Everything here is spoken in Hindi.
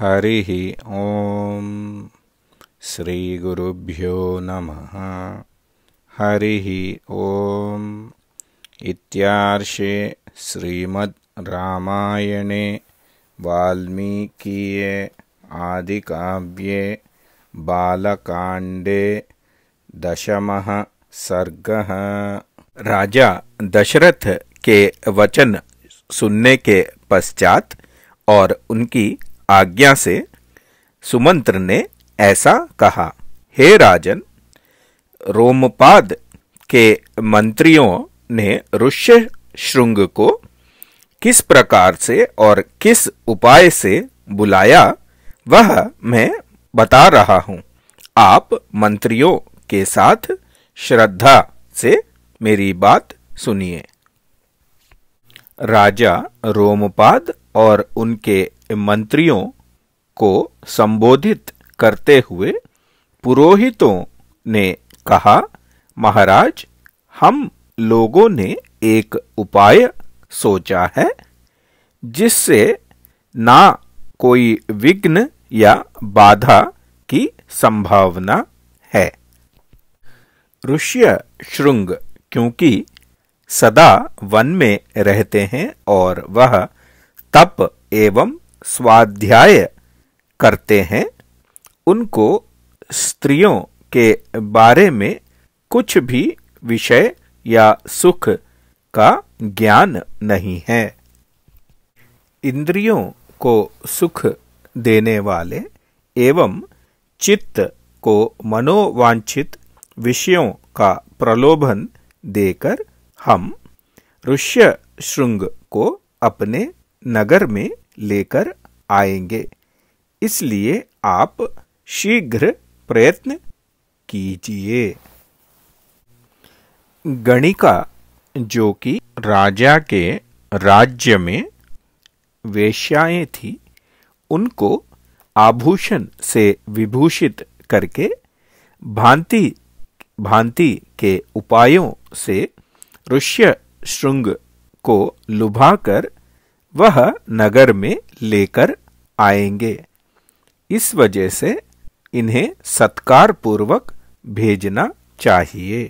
ओम श्री श्रीगुरुभ्यो नम हरि ओम इत्यार्षे श्रीमद् रामायणे आदि काव्ये बालकांडे दशमः सर्गः राजा दशरथ के वचन सुनने के पश्चात और उनकी आज्ञा से सुमंत्र ने ऐसा कहा हे राजन रोमपाद के मंत्रियों ने ऋष्य श्रृंग को किस प्रकार से और किस उपाय से बुलाया वह मैं बता रहा हूं आप मंत्रियों के साथ श्रद्धा से मेरी बात सुनिए राजा रोमपाद और उनके मंत्रियों को संबोधित करते हुए पुरोहितों ने कहा महाराज हम लोगों ने एक उपाय सोचा है जिससे ना कोई विघ्न या बाधा की संभावना है ऋष्य श्रृंग क्योंकि सदा वन में रहते हैं और वह तप एवं स्वाध्याय करते हैं उनको स्त्रियों के बारे में कुछ भी विषय या सुख का ज्ञान नहीं है इंद्रियों को सुख देने वाले एवं चित्त को मनोवांछित विषयों का प्रलोभन देकर हम ऋष्य श्रृंग को अपने नगर में लेकर आएंगे इसलिए आप शीघ्र प्रयत्न कीजिए गणिका जो कि राजा के राज्य में वेश्याएं थी उनको आभूषण से विभूषित करके भांति भांति के उपायों से ऋष्य श्रृंग को लुभाकर वह नगर में लेकर आएंगे इस वजह से इन्हें सत्कार पूर्वक भेजना चाहिए